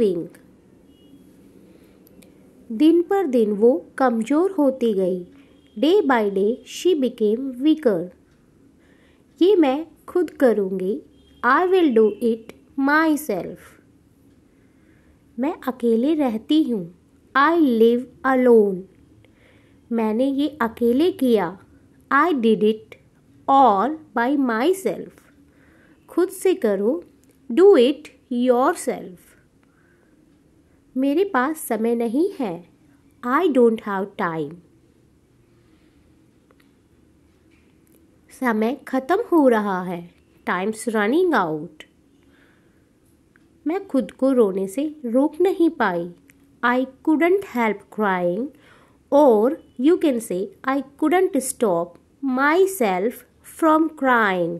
Ring दिन पर दिन वो कमज़ोर होती गई day by day she became weaker ये मैं खुद करूँगी I will do it myself मैं अकेले रहती हूँ आई लिव अलोन मैंने ये अकेले किया I did it all by myself खुद से करो डू इट योर सेल्फ मेरे पास समय नहीं है आई डोंट हैव टाइम समय ख़त्म हो रहा है टाइम्स रनिंग आउट मैं खुद को रोने से रोक नहीं पाई आई कुडंट हेल्प क्राइंग और you can say I couldn't stop myself from crying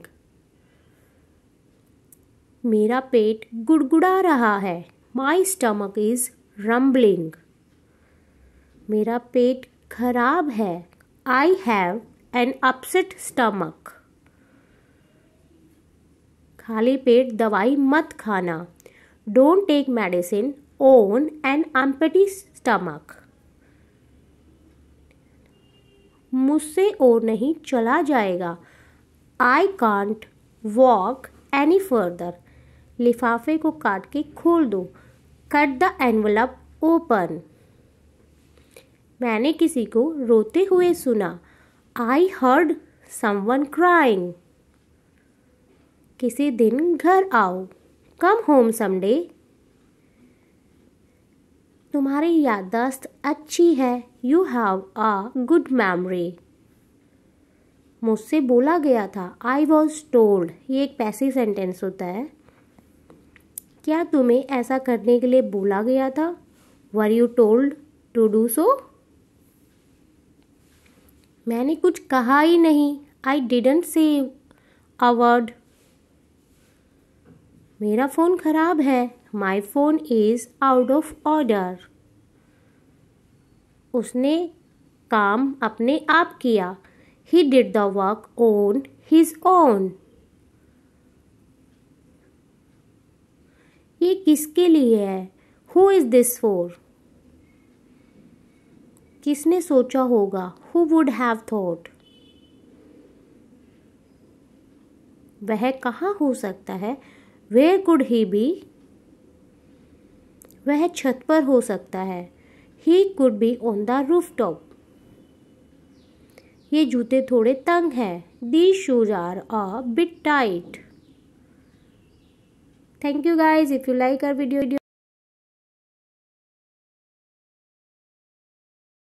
मेरा पेट गुड़गुड़ा रहा है माई स्टमक इज़ रम्बलिंग मेरा पेट खराब है I have an upset stomach खाली पेट दवाई मत खाना don't take medicine on an empty stomach मुझसे और नहीं चला जाएगा I can't walk any further लिफाफे को काट के खोल दो कट द एनवलप ओपन मैंने किसी को रोते हुए सुना आई हर्ड समवन क्राइंग किसी दिन घर आओ कम होम समडे तुम्हारी याददाश्त अच्छी है you have a good memory मुझसे बोला गया था आई वॉज टोल्ड ये एक पैसे सेंटेंस होता है क्या तुम्हें ऐसा करने के लिए बोला गया था were you told to do so मैंने कुछ कहा ही नहीं आई डिडेंट से अवर्ड मेरा फ़ोन ख़राब है my phone is out of order उसने काम अपने आप किया he did the work on his own ये किसके लिए है हु इज़ दिस फॉर किसने सोचा होगा हु वुड हैव थॉट वह कहाँ हो सकता है वेयर कुड ही बी वह छत पर हो सकता है he could be on the rooftop ये जूते थोड़े तंग हैं the shoes are a bit tight Thank you guys. If you like our video,